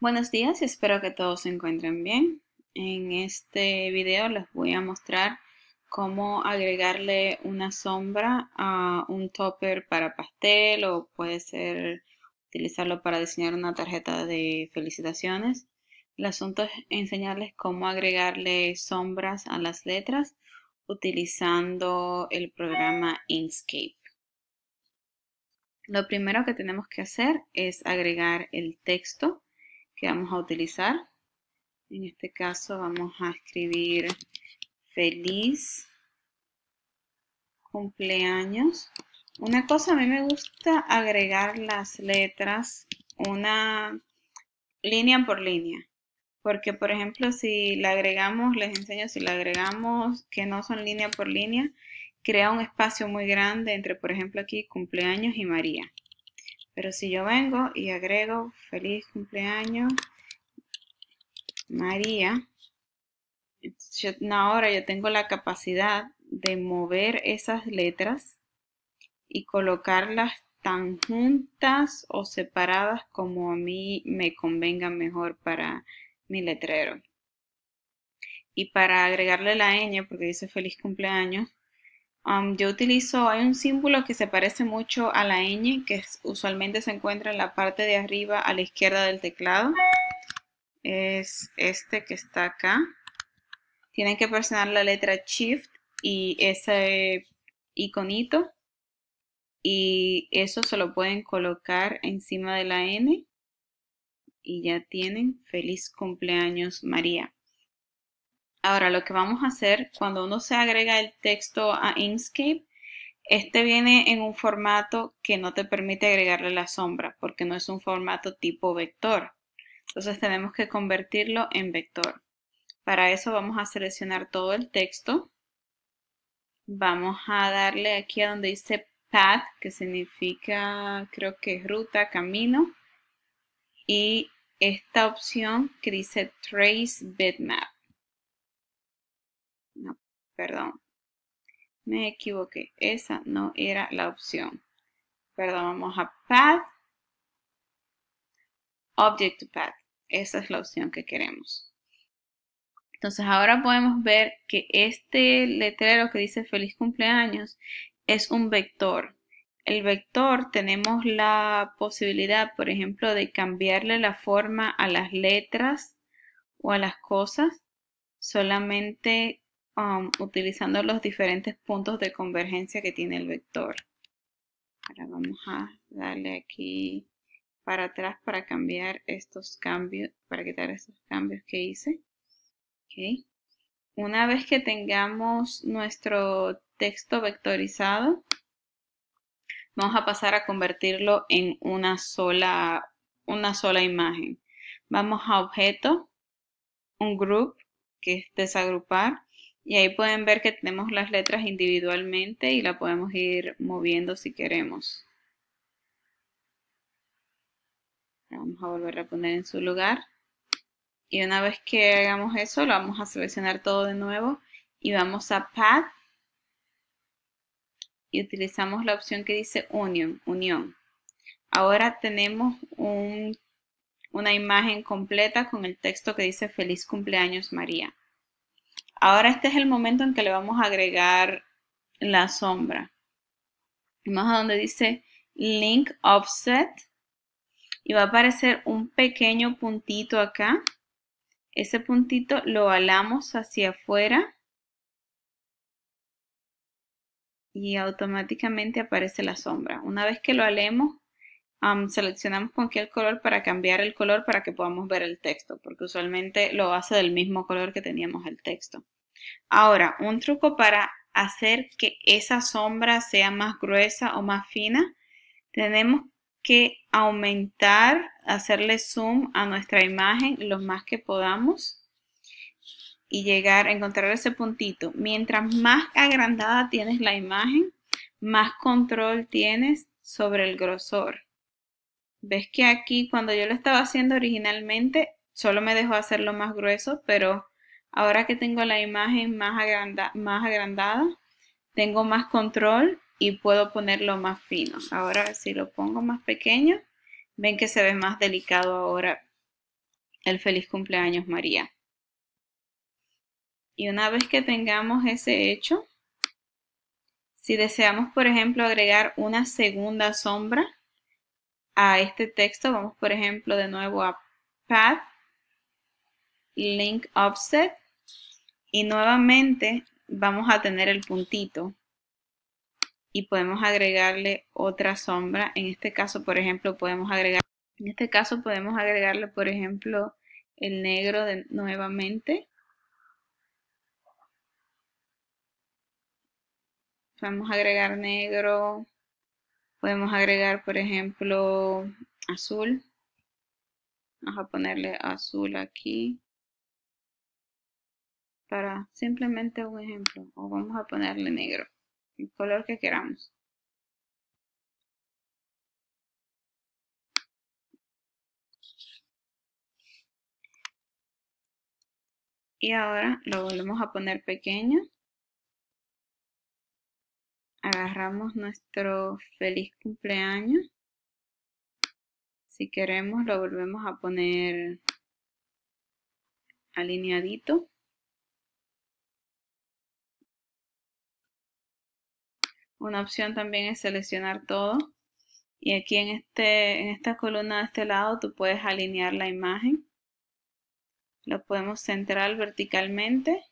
Buenos días, espero que todos se encuentren bien. En este video les voy a mostrar cómo agregarle una sombra a un topper para pastel o puede ser utilizarlo para diseñar una tarjeta de felicitaciones. El asunto es enseñarles cómo agregarle sombras a las letras utilizando el programa Inkscape. Lo primero que tenemos que hacer es agregar el texto que vamos a utilizar. En este caso vamos a escribir feliz cumpleaños. Una cosa, a mí me gusta agregar las letras una línea por línea. Porque, por ejemplo, si la agregamos, les enseño, si la agregamos que no son línea por línea, crea un espacio muy grande entre, por ejemplo, aquí cumpleaños y María. Pero si yo vengo y agrego feliz cumpleaños María, ahora yo tengo la capacidad de mover esas letras y colocarlas tan juntas o separadas como a mí me convenga mejor para mi letrero. Y para agregarle la ñ, porque dice feliz cumpleaños, yo utilizo, hay un símbolo que se parece mucho a la ñ, que usualmente se encuentra en la parte de arriba a la izquierda del teclado. Es este que está acá. Tienen que presionar la letra Shift y ese iconito. Y eso se lo pueden colocar encima de la N. Y ya tienen feliz cumpleaños María. Ahora lo que vamos a hacer cuando uno se agrega el texto a Inkscape, este viene en un formato que no te permite agregarle la sombra porque no es un formato tipo vector. Entonces tenemos que convertirlo en vector. Para eso vamos a seleccionar todo el texto. Vamos a darle aquí a donde dice path, que significa creo que ruta, camino. Y esta opción que dice trace bitmap. Perdón. Me equivoqué. Esa no era la opción. Perdón, vamos a Path. Object to Path. Esa es la opción que queremos. Entonces ahora podemos ver que este letrero que dice feliz cumpleaños es un vector. El vector tenemos la posibilidad, por ejemplo, de cambiarle la forma a las letras o a las cosas solamente Um, utilizando los diferentes puntos de convergencia que tiene el vector. Ahora vamos a darle aquí para atrás para cambiar estos cambios, para quitar estos cambios que hice. Una vez que tengamos nuestro texto vectorizado, vamos a pasar a convertirlo en una sola, una sola imagen. Vamos a objeto, un group, que es desagrupar, y ahí pueden ver que tenemos las letras individualmente y la podemos ir moviendo si queremos. vamos a volver a poner en su lugar. Y una vez que hagamos eso, lo vamos a seleccionar todo de nuevo y vamos a Pad y utilizamos la opción que dice Union, Unión. Ahora tenemos una imagen completa con el texto que dice Feliz cumpleaños María. Ahora este es el momento en que le vamos a agregar la sombra. Vamos a donde dice Link Offset y va a aparecer un pequeño puntito acá. Ese puntito lo alamos hacia afuera y automáticamente aparece la sombra. Una vez que lo alemos, seleccionamos seleccionamos qué color para cambiar el color para que podamos ver el texto, porque usualmente lo hace del mismo color que teníamos el texto. Ahora, un truco para hacer que esa sombra sea más gruesa o más fina, tenemos que aumentar, hacerle zoom a nuestra imagen lo más que podamos y llegar a encontrar ese puntito. Mientras más agrandada tienes la imagen, más control tienes sobre el grosor. Ves que aquí cuando yo lo estaba haciendo originalmente, solo me dejó hacerlo más grueso, pero Ahora que tengo la imagen más, más agrandada, tengo más control y puedo ponerlo más fino. Ahora si lo pongo más pequeño, ven que se ve más delicado ahora el feliz cumpleaños María. Y una vez que tengamos ese hecho, si deseamos, por ejemplo, agregar una segunda sombra a este texto, vamos, por ejemplo, de nuevo a Path link offset y nuevamente vamos a tener el puntito y podemos agregarle otra sombra. En este caso, por ejemplo, podemos agregar, en este caso podemos agregarle, por ejemplo, el negro de, nuevamente. Vamos a agregar negro, podemos agregar, por ejemplo, azul. Vamos a ponerle azul aquí para simplemente un ejemplo o vamos a ponerle negro el color que queramos y ahora lo volvemos a poner pequeño agarramos nuestro feliz cumpleaños si queremos lo volvemos a poner alineadito Una opción también es seleccionar todo. Y aquí en, este, en esta columna de este lado tú puedes alinear la imagen. Lo podemos centrar verticalmente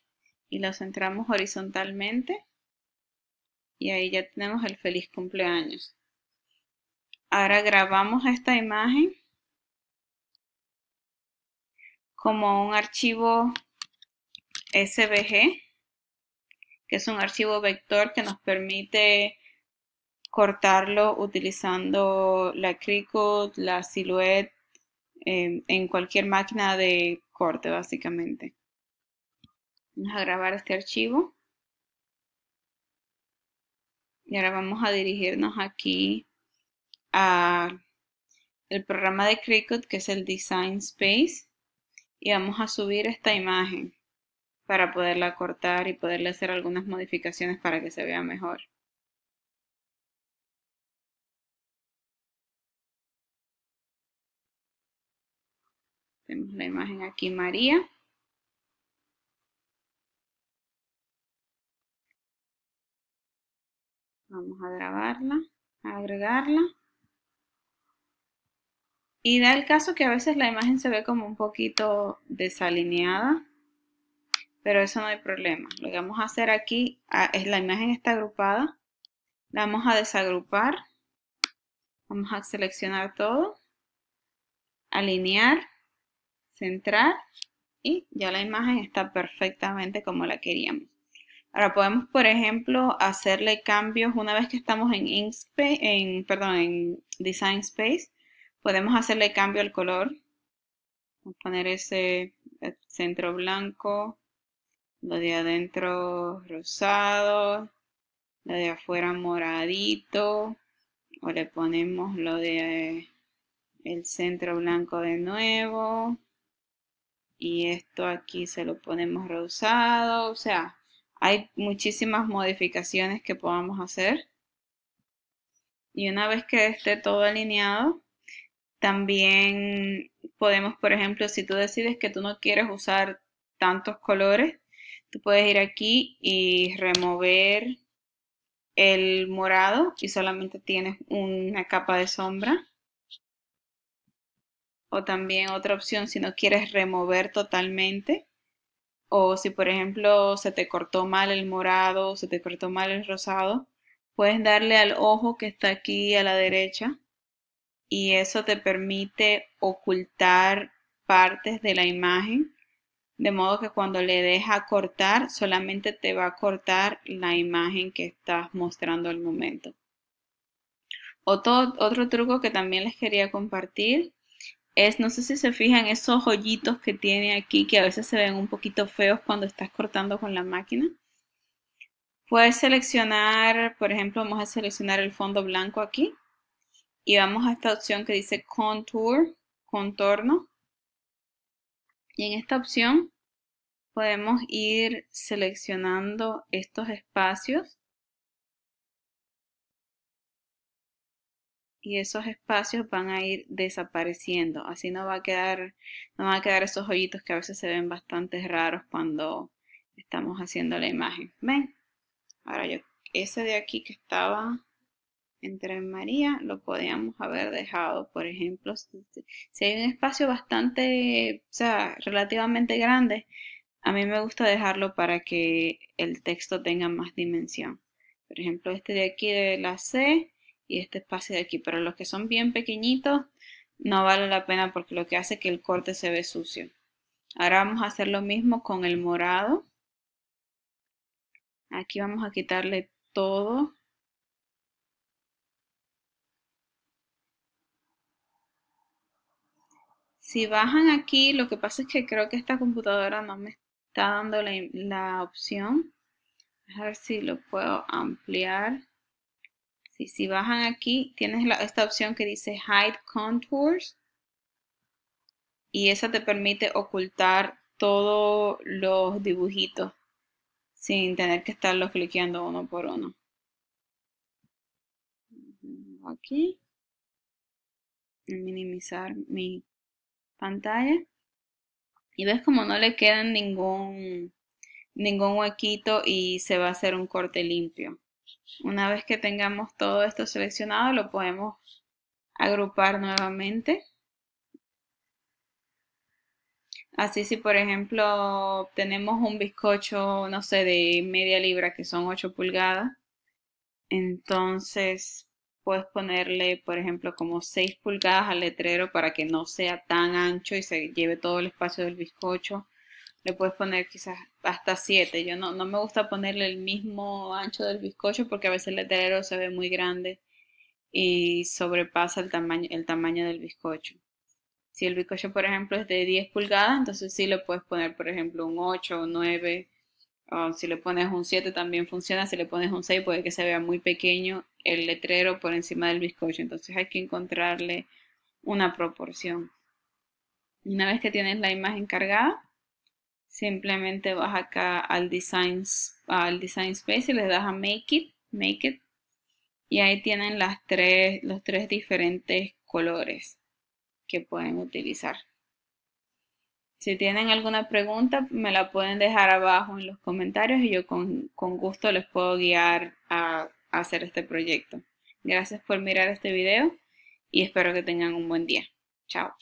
y lo centramos horizontalmente. Y ahí ya tenemos el feliz cumpleaños. Ahora grabamos esta imagen como un archivo SVG que es un archivo vector que nos permite cortarlo utilizando la Cricut, la Silhouette, em, en cualquier máquina de corte básicamente. Vamos a grabar este archivo. Y ahora vamos a dirigirnos aquí al el programa de Cricut que es el Design Space y vamos a subir esta imagen para poderla cortar y poderle hacer algunas modificaciones para que se vea mejor. Tenemos la imagen aquí María. Vamos a grabarla, agregarla. Y da el caso que a veces la imagen se ve como un poquito desalineada pero eso no hay problema. Lo que vamos a hacer aquí ah, es la imagen está agrupada. La vamos a desagrupar. Vamos a seleccionar todo. Alinear. Centrar. Y ya la imagen está perfectamente como la queríamos. Ahora podemos, por ejemplo, hacerle cambios una vez que estamos en, en, perdón, en Design Space. Podemos hacerle cambio al color. Vamos a poner ese centro blanco lo de adentro rosado, lo de afuera moradito, o le ponemos lo de eh, el centro blanco de nuevo, y esto aquí se lo ponemos rosado, o sea, hay muchísimas modificaciones que podamos hacer. Y una vez que esté todo alineado, también podemos, por ejemplo, si tú decides que tú no quieres usar tantos colores, Tú puedes ir aquí y remover el morado y solamente tienes una capa de sombra. O también otra opción si no quieres remover totalmente. O si por ejemplo se te cortó mal el morado, o se te cortó mal el rosado, puedes darle al ojo que está aquí a la derecha y eso te permite ocultar partes de la imagen de modo que cuando le deja cortar solamente te va a cortar la imagen que estás mostrando al momento. Otro, otro truco que también les quería compartir es, no sé si se fijan, esos hoyitos que tiene aquí que a veces se ven un poquito feos cuando estás cortando con la máquina. Puedes seleccionar, por ejemplo, vamos a seleccionar el fondo blanco aquí y vamos a esta opción que dice Contour, contorno y en esta opción podemos ir seleccionando estos espacios. Y esos espacios van a ir desapareciendo. Así no va a quedar, no van a quedar esos hoyitos que a veces se ven bastante raros cuando estamos haciendo la imagen. ¿Ven? Ahora yo, ese de aquí que estaba entre María lo podíamos haber dejado. Por ejemplo, si hay un espacio bastante, o sea, relativamente grande, a mí me gusta dejarlo para que el texto tenga más dimensión. Por ejemplo, este de aquí de la C y este espacio de aquí. Pero los que son bien pequeñitos no vale la pena porque lo que hace es que el corte se ve sucio. Ahora vamos a hacer lo mismo con el morado. Aquí vamos a quitarle todo Si bajan aquí, lo que pasa es que creo que esta computadora no me está dando la, opción. A ver si lo puedo ampliar. si bajan aquí, tienes esta opción que dice Hide Contours. Y esa te permite ocultar todos los dibujitos sin tener que estarlos cliqueando uno por uno. Aquí. Minimizar mi pantalla y ves como no le queda ningún, ningún huequito y se va a hacer un corte limpio. Una vez que tengamos todo esto seleccionado lo podemos agrupar nuevamente. Así si por ejemplo tenemos un bizcocho, no sé, de media libra que son 8 pulgadas, entonces puedes ponerle, por ejemplo, como 6 pulgadas al letrero para que no sea tan ancho y se lleve todo el espacio del bizcocho. Le puedes poner quizás hasta 7. Yo no, no me gusta ponerle el mismo ancho del bizcocho porque a veces el letrero se ve muy grande y sobrepasa el tamaño, el tamaño del bizcocho. Si el bizcocho, por ejemplo, es de 10 pulgadas, entonces sí le puedes poner, por ejemplo, un 8 o 9 Ah, si le pones un 7 también funciona, si le pones un 6 puede que se vea muy pequeño el letrero por encima del bizcocho. Entonces hay que encontrarle una proporción. Una vez que tienes la imagen cargada, simplemente vas acá al design, al design space y le das a make it, make it. Y ahí tienen las tres, los tres diferentes colores que pueden utilizar. Si tienen alguna pregunta, me la pueden dejar abajo en los comentarios y yo con, gusto les puedo guiar a, a hacer este proyecto. Gracias por mirar este video y espero que tengan un buen día. Chao.